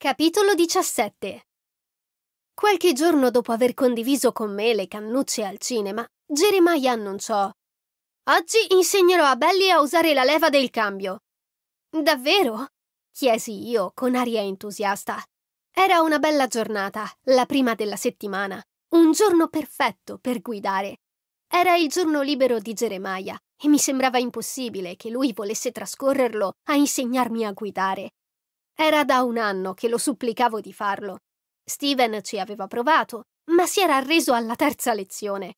Capitolo 17 Qualche giorno dopo aver condiviso con me le cannucce al cinema, Jeremiah annunciò Oggi insegnerò a Belli a usare la leva del cambio. Davvero? chiesi io con aria entusiasta. Era una bella giornata, la prima della settimana, un giorno perfetto per guidare. Era il giorno libero di Jeremiah e mi sembrava impossibile che lui volesse trascorrerlo a insegnarmi a guidare. Era da un anno che lo supplicavo di farlo. Steven ci aveva provato, ma si era arreso alla terza lezione.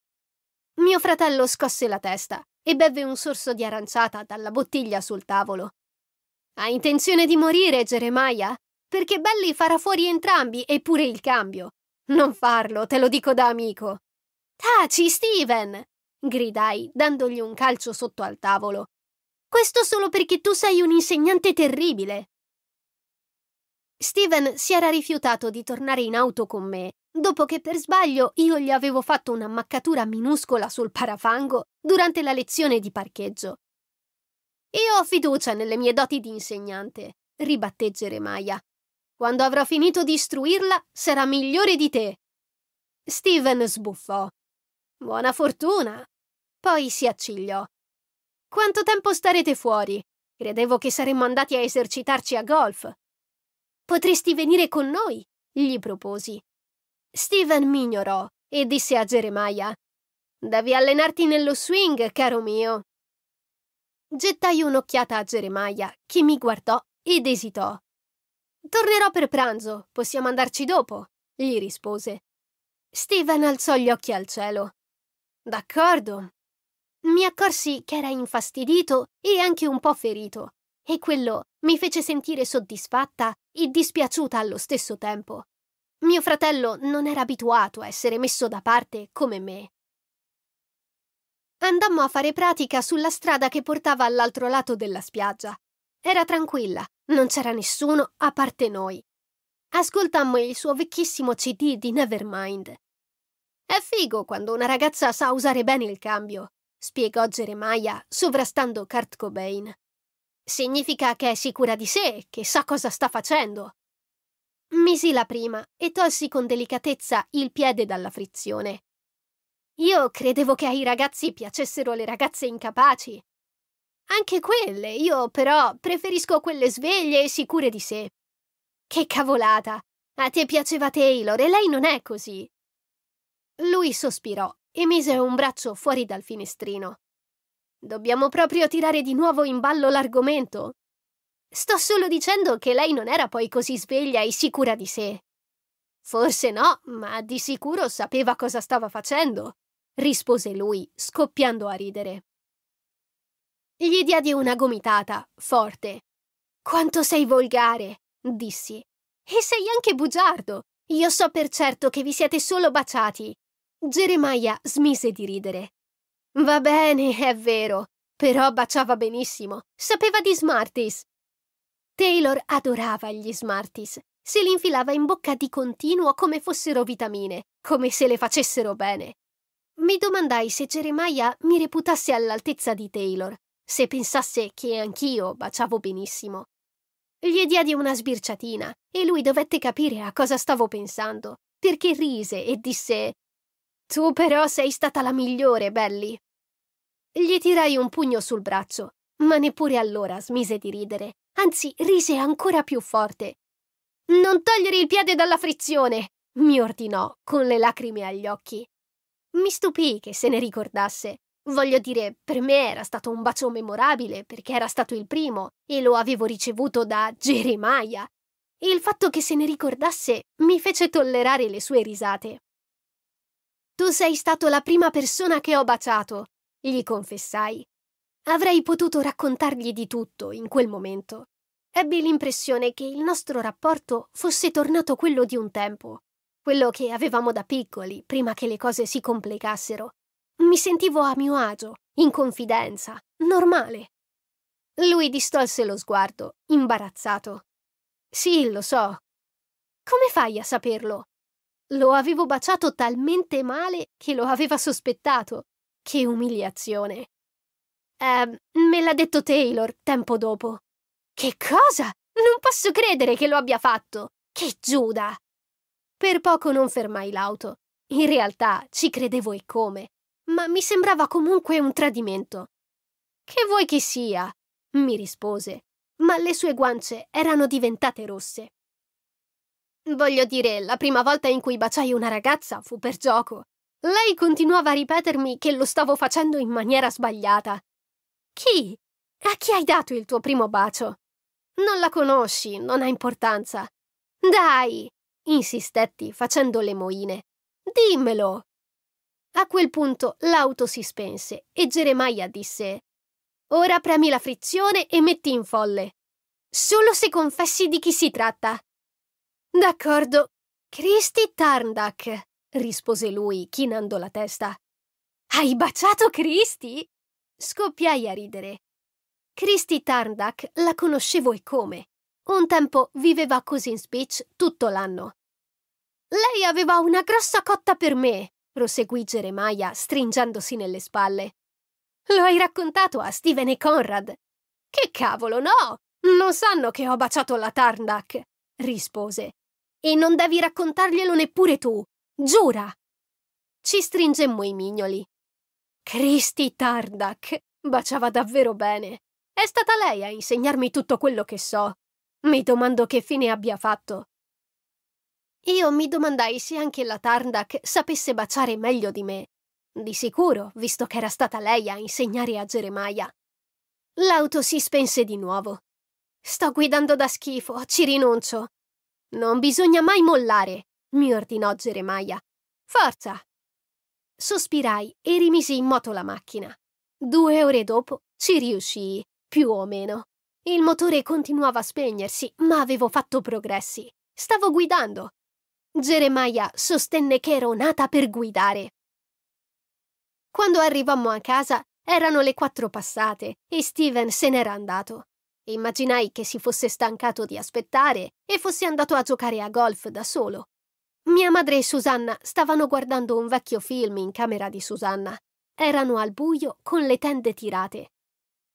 Mio fratello scosse la testa e bevve un sorso di aranciata dalla bottiglia sul tavolo. Ha intenzione di morire, Jeremiah? Perché Belli farà fuori entrambi e pure il cambio. Non farlo, te lo dico da amico. Taci, Steven! gridai, dandogli un calcio sotto al tavolo. Questo solo perché tu sei un insegnante terribile. Steven si era rifiutato di tornare in auto con me, dopo che per sbaglio io gli avevo fatto un'ammaccatura minuscola sul parafango durante la lezione di parcheggio. Io ho fiducia nelle mie doti di insegnante, ribatté Jeremiah. Quando avrò finito di istruirla, sarà migliore di te. Steven sbuffò. Buona fortuna. Poi si accigliò. Quanto tempo starete fuori? Credevo che saremmo andati a esercitarci a golf. Potresti venire con noi, gli proposi. Steven m'ignorò e disse a Geremia: Devi allenarti nello swing, caro mio. Gettai un'occhiata a Geremia, che mi guardò ed esitò. Tornerò per pranzo, possiamo andarci dopo, gli rispose. Steven alzò gli occhi al cielo. D'accordo. Mi accorsi che era infastidito e anche un po' ferito, e quello mi fece sentire soddisfatta e dispiaciuta allo stesso tempo. Mio fratello non era abituato a essere messo da parte come me. Andammo a fare pratica sulla strada che portava all'altro lato della spiaggia. Era tranquilla, non c'era nessuno a parte noi. Ascoltammo il suo vecchissimo CD di Nevermind. È figo quando una ragazza sa usare bene il cambio, spiegò Jeremiah, sovrastando Kurt Cobain. Significa che è sicura di sé, che sa cosa sta facendo. Misi la prima e tolsi con delicatezza il piede dalla frizione. Io credevo che ai ragazzi piacessero le ragazze incapaci. Anche quelle, io però preferisco quelle sveglie e sicure di sé. Che cavolata! A te piaceva Taylor e lei non è così. Lui sospirò e mise un braccio fuori dal finestrino. Dobbiamo proprio tirare di nuovo in ballo l'argomento. Sto solo dicendo che lei non era poi così sveglia e sicura di sé. Forse no, ma di sicuro sapeva cosa stava facendo, rispose lui, scoppiando a ridere. Gli diedi una gomitata, forte. Quanto sei volgare, dissi. E sei anche bugiardo. Io so per certo che vi siete solo baciati. Geremia smise di ridere. Va bene, è vero, però baciava benissimo, sapeva di Smarties. Taylor adorava gli Smarties, se li infilava in bocca di continuo come fossero vitamine, come se le facessero bene. Mi domandai se Jeremiah mi reputasse all'altezza di Taylor, se pensasse che anch'io baciavo benissimo. Gli diedi una sbirciatina e lui dovette capire a cosa stavo pensando, perché rise e disse tu però sei stata la migliore, Belly. Gli tirai un pugno sul braccio, ma neppure allora smise di ridere, anzi rise ancora più forte. Non togliere il piede dalla frizione, mi ordinò, con le lacrime agli occhi. Mi stupì che se ne ricordasse. Voglio dire, per me era stato un bacio memorabile perché era stato il primo e lo avevo ricevuto da Geremia. Il fatto che se ne ricordasse mi fece tollerare le sue risate. Tu sei stato la prima persona che ho baciato, gli confessai. Avrei potuto raccontargli di tutto in quel momento. Ebbi l'impressione che il nostro rapporto fosse tornato quello di un tempo, quello che avevamo da piccoli, prima che le cose si complicassero. Mi sentivo a mio agio, in confidenza, normale. Lui distolse lo sguardo, imbarazzato. Sì, lo so. Come fai a saperlo? Lo avevo baciato talmente male che lo aveva sospettato. Che umiliazione. Eh, me l'ha detto Taylor tempo dopo. Che cosa? Non posso credere che lo abbia fatto. Che Giuda! Per poco non fermai l'auto. In realtà ci credevo e come, ma mi sembrava comunque un tradimento. Che vuoi che sia? mi rispose, ma le sue guance erano diventate rosse. Voglio dire, la prima volta in cui baciai una ragazza fu per gioco. Lei continuava a ripetermi che lo stavo facendo in maniera sbagliata. Chi? A chi hai dato il tuo primo bacio? Non la conosci, non ha importanza. Dai, insistetti facendo le moine. Dimmelo. A quel punto l'auto si spense e Geremia disse Ora premi la frizione e metti in folle. Solo se confessi di chi si tratta. D'accordo. Christy Tarndak, rispose lui, chinando la testa. Hai baciato Christy? Scoppiai a ridere. Christy Tarndak la conoscevo e come. Un tempo viveva così in speech tutto l'anno. Lei aveva una grossa cotta per me, proseguì Geremia, stringendosi nelle spalle. Lo hai raccontato a Steven e Conrad. Che cavolo, no! Non sanno che ho baciato la Tarndak, rispose. E non devi raccontarglielo neppure tu. Giura! Ci stringemmo i mignoli. Cristi Tardak! Baciava davvero bene. È stata lei a insegnarmi tutto quello che so. Mi domando che fine abbia fatto. Io mi domandai se anche la Tardak sapesse baciare meglio di me. Di sicuro, visto che era stata lei a insegnare a Geremia. L'auto si spense di nuovo. Sto guidando da schifo, ci rinuncio. Non bisogna mai mollare, mi ordinò Geremia. Forza! Sospirai e rimisi in moto la macchina. Due ore dopo ci riuscii, più o meno. Il motore continuava a spegnersi, ma avevo fatto progressi. Stavo guidando. Geremia sostenne che ero nata per guidare. Quando arrivammo a casa erano le quattro passate e Steven se n'era andato e immaginai che si fosse stancato di aspettare e fosse andato a giocare a golf da solo. Mia madre e Susanna stavano guardando un vecchio film in camera di Susanna. Erano al buio con le tende tirate.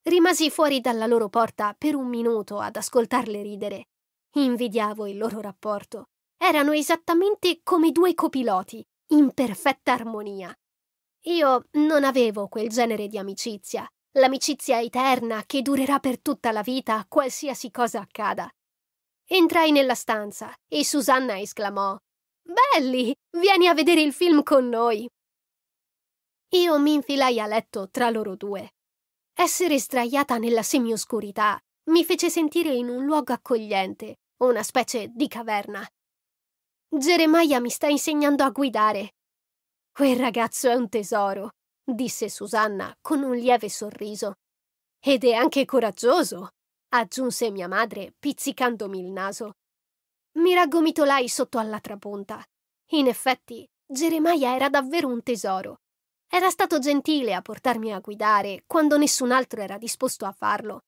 Rimasi fuori dalla loro porta per un minuto ad ascoltarle ridere. Invidiavo il loro rapporto. Erano esattamente come due copiloti, in perfetta armonia. Io non avevo quel genere di amicizia l'amicizia eterna che durerà per tutta la vita, qualsiasi cosa accada. Entrai nella stanza e Susanna esclamò Belli, vieni a vedere il film con noi. Io mi infilai a letto tra loro due. Essere sdraiata nella semioscurità mi fece sentire in un luogo accogliente, una specie di caverna. Geremia mi sta insegnando a guidare. Quel ragazzo è un tesoro disse Susanna con un lieve sorriso. Ed è anche coraggioso, aggiunse mia madre, pizzicandomi il naso. Mi raggomitolai sotto alla trapunta. In effetti, Geremia era davvero un tesoro. Era stato gentile a portarmi a guidare quando nessun altro era disposto a farlo.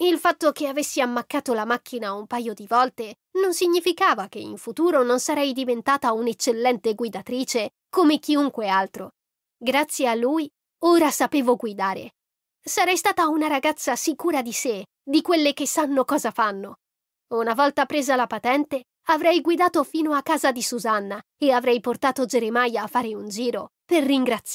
Il fatto che avessi ammaccato la macchina un paio di volte non significava che in futuro non sarei diventata un'eccellente guidatrice come chiunque altro. Grazie a lui, ora sapevo guidare. Sarei stata una ragazza sicura di sé, di quelle che sanno cosa fanno. Una volta presa la patente, avrei guidato fino a casa di Susanna e avrei portato Geremia a fare un giro per ringraziarla.